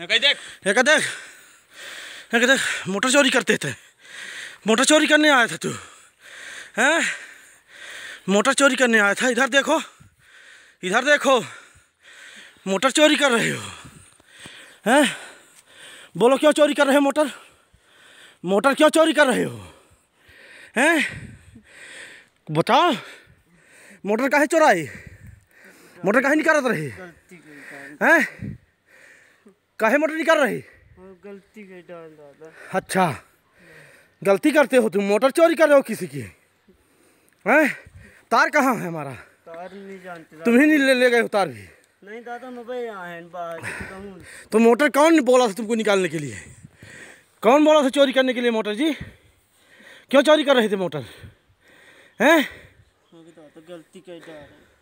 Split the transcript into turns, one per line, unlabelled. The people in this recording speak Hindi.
देख एक देख एक देख मोटर चोरी करते थे मोटर चोरी करने आया था तू हैं मोटर चोरी करने आया था इधर देखो इधर देखो मोटर चोरी कर रहे हो हैं बोलो क्यों चोरी कर रहे हो मोटर मोटर क्यों चोरी कर रहे हो हैं बताओ मोटर कहाँ चोराई मोटर नहीं निकालत रहे हैं काहे मोटर कर रहे हाँ, गलती के डाल दादा अच्छा गलती करते हो तुम मोटर चोरी कर रहे हो किसी की हैं तार कहाँ है हमारा तार नहीं जानते तुम ही नहीं ले, ले गए हो तार भी नहीं दादा मोबाइल यहाँ है बाहर तो, तो मोटर कौन बोला था तुमको निकालने के लिए कौन बोला था चोरी करने के लिए मोटर जी क्यों चोरी कर रहे थे मोटर हैं तो गलती कर जा